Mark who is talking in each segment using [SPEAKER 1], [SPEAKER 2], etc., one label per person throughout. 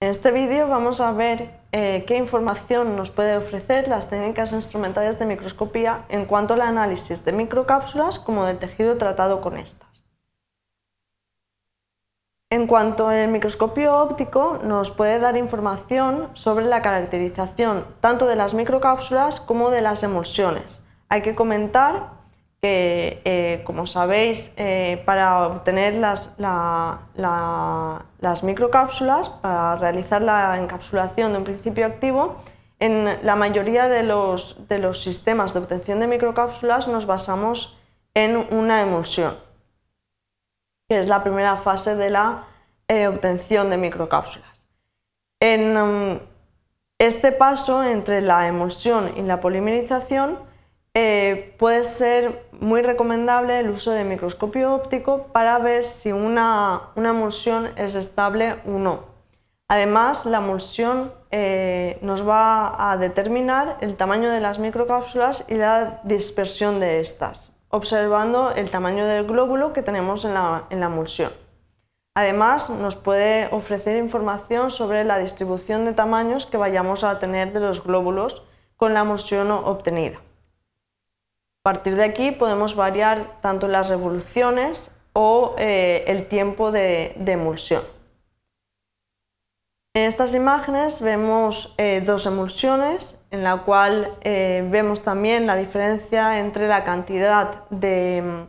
[SPEAKER 1] En este vídeo vamos a ver eh, qué información nos puede ofrecer las técnicas instrumentales de microscopía en cuanto al análisis de microcápsulas como del tejido tratado con estas. En cuanto al microscopio óptico, nos puede dar información sobre la caracterización tanto de las microcápsulas como de las emulsiones. Hay que comentar que, eh, como sabéis, eh, para obtener las, microcápsulas, para realizar la encapsulación de un principio activo, en la mayoría de los, sistemas de obtención de microcápsulas nos basamos en una emulsión, que es la primera fase de la eh, obtención de microcápsulas. En este paso entre la emulsión y la polimerización, puede ser muy recomendable el uso de microscopio óptico para ver si una, emulsión es estable o no. Además, la emulsión eh, nos va a determinar el tamaño de las microcápsulas y la dispersión de estas, observando el tamaño del glóbulo que tenemos en la, en la emulsión. Además, nos puede ofrecer información sobre la distribución de tamaños que vayamos a tener de los glóbulos con la emulsión obtenida. A partir de aquí podemos variar tanto las revoluciones o eh, el tiempo de, emulsión. En estas imágenes vemos eh, dos emulsiones en la cual eh, vemos también la diferencia entre la cantidad de,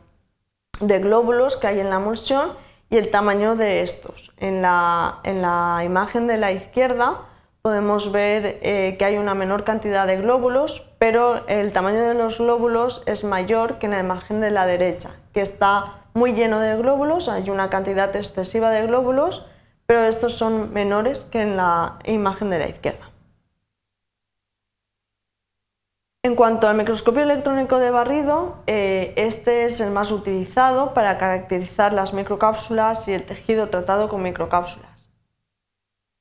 [SPEAKER 1] glóbulos que hay en la emulsión y el tamaño de estos. en la imagen de la izquierda podemos ver eh, que hay una menor cantidad de glóbulos, pero el tamaño de los glóbulos es mayor que en la imagen de la derecha, que está muy lleno de glóbulos, hay una cantidad excesiva de glóbulos, pero estos son menores que en la imagen de la izquierda. En cuanto al microscopio electrónico de barrido, eh, este es el más utilizado para caracterizar las microcápsulas y el tejido tratado con microcápsulas.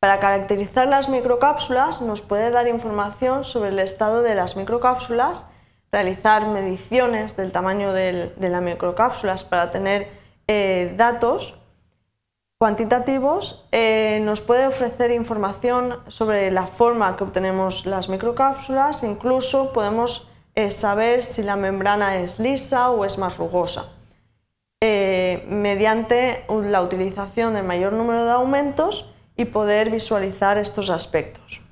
[SPEAKER 1] Para caracterizar las microcápsulas nos puede dar información sobre el estado de las microcápsulas, realizar mediciones del tamaño de las microcápsulas para tener eh, datos cuantitativos, eh, nos puede ofrecer información sobre la forma que obtenemos las microcápsulas, incluso podemos eh, saber si la membrana es lisa o es más rugosa. mediante la utilización del mayor número de aumentos, y poder visualizar estos aspectos.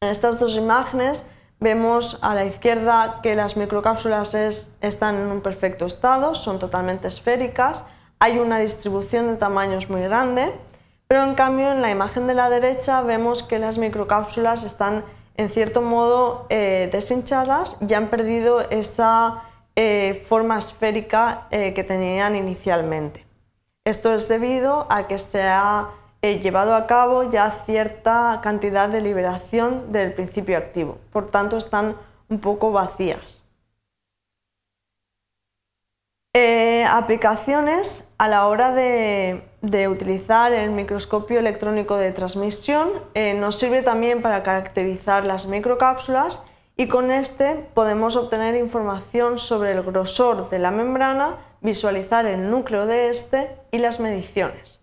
[SPEAKER 1] En estas dos imágenes vemos a la izquierda que las microcápsulas están en un perfecto estado, son totalmente esféricas, hay una distribución de tamaños muy grande, pero en cambio en la imagen de la derecha vemos que las microcápsulas están en cierto modo eh, deshinchadas y han perdido esa eh, forma esférica eh, que tenían inicialmente. Esto es debido a que se ha eh, llevado a cabo ya cierta cantidad de liberación del principio activo, por tanto están un poco vacías. Eh, aplicaciones a la hora de, utilizar el microscopio electrónico de transmisión. Eh, nos sirve también para caracterizar las microcápsulas y con este podemos obtener información sobre el grosor de la membrana visualizar el núcleo de este y las mediciones.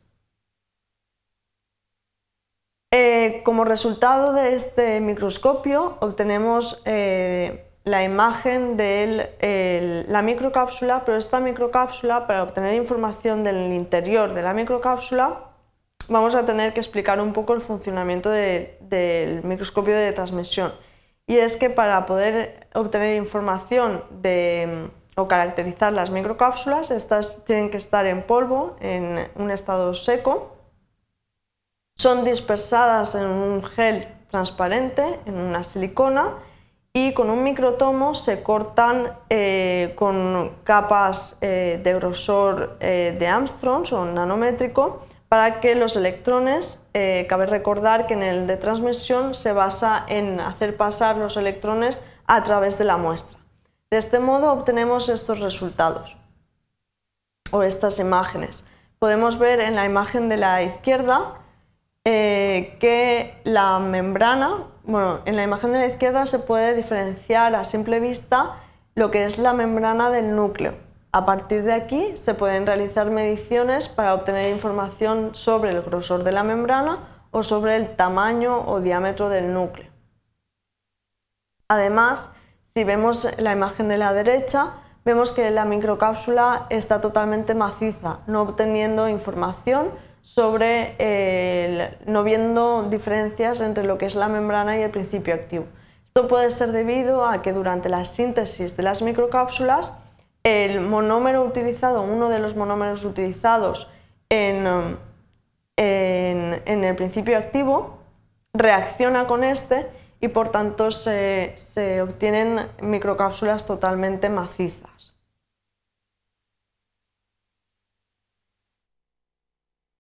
[SPEAKER 1] Eh, como resultado de este microscopio obtenemos eh, la imagen de la microcápsula, pero esta microcápsula, para obtener información del interior de la microcápsula, vamos a tener que explicar un poco el funcionamiento del microscopio de transmisión. Y es que para poder obtener información de, o caracterizar las microcápsulas. Estas tienen que estar en polvo, en un estado seco. Son dispersadas en un gel transparente, en una silicona, y con un microtomo se cortan eh, con capas eh, de grosor eh, de Armstrong, o nanométrico para que los electrones, cabe recordar que en el de transmisión se basa en hacer pasar los electrones a través de la muestra. De este modo obtenemos estos resultados o estas imágenes. Podemos ver en la imagen de la izquierda eh, que la membrana, bueno, en la imagen de la izquierda se puede diferenciar a simple vista lo que es la membrana del núcleo. A partir de aquí se pueden realizar mediciones para obtener información sobre el grosor de la membrana o sobre el tamaño o diámetro del núcleo. Además, si vemos la imagen de la derecha, vemos que la microcápsula está totalmente maciza, no obteniendo información sobre, no viendo diferencias entre lo que es la membrana y el principio activo. Esto puede ser debido a que durante la síntesis de las microcápsulas, el monómero utilizado, uno de los monómeros utilizados en, en el principio activo, reacciona con este y por tanto se, obtienen microcápsulas totalmente macizas.